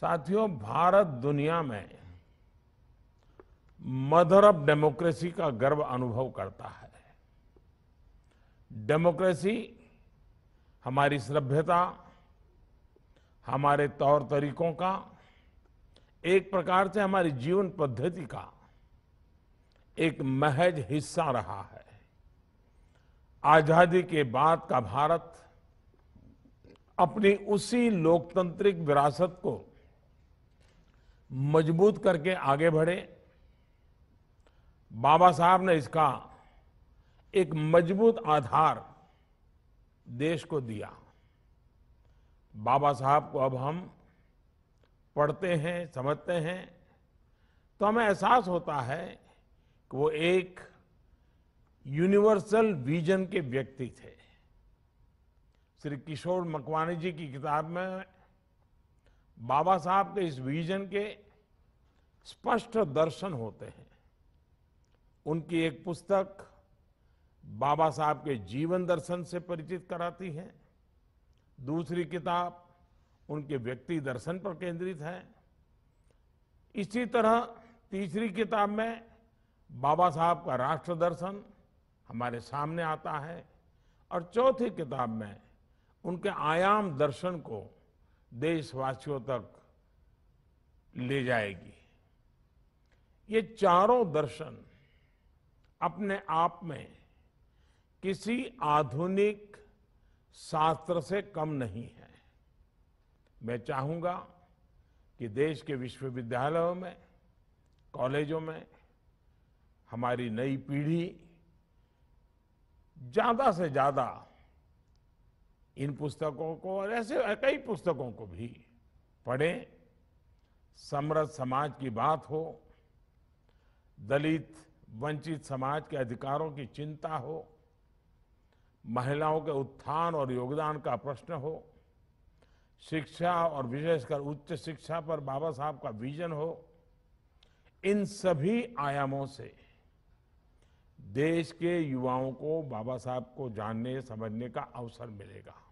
साथियों भारत दुनिया में मदर ऑफ डेमोक्रेसी का गर्व अनुभव करता है डेमोक्रेसी हमारी सभ्यता हमारे तौर तरीकों का एक प्रकार से हमारी जीवन पद्धति का एक महज हिस्सा रहा है आजादी के बाद का भारत अपनी उसी लोकतांत्रिक विरासत को मजबूत करके आगे बढ़े बाबा साहब ने इसका एक मजबूत आधार देश को दिया बाबा साहब को अब हम पढ़ते हैं समझते हैं तो हमें एहसास होता है कि वो एक यूनिवर्सल विजन के व्यक्ति थे श्री किशोर मकवानी जी की किताब में बाबा साहब के इस विजन के स्पष्ट दर्शन होते हैं उनकी एक पुस्तक बाबा साहब के जीवन दर्शन से परिचित कराती है दूसरी किताब उनके व्यक्ति दर्शन पर केंद्रित है इसी तरह तीसरी किताब में बाबा साहब का राष्ट्र दर्शन हमारे सामने आता है और चौथी किताब में उनके आयाम दर्शन को देशवासियों तक ले जाएगी ये चारों दर्शन अपने आप में किसी आधुनिक शास्त्र से कम नहीं है मैं चाहूंगा कि देश के विश्वविद्यालयों में कॉलेजों में हमारी नई पीढ़ी ज्यादा से ज्यादा इन पुस्तकों को और ऐसे कई पुस्तकों को भी पढ़ें समृद्ध समाज की बात हो दलित वंचित समाज के अधिकारों की चिंता हो महिलाओं के उत्थान और योगदान का प्रश्न हो शिक्षा और विशेषकर उच्च शिक्षा पर बाबा साहब का विजन हो इन सभी आयामों से देश के युवाओं को बाबा साहब को जानने समझने का अवसर मिलेगा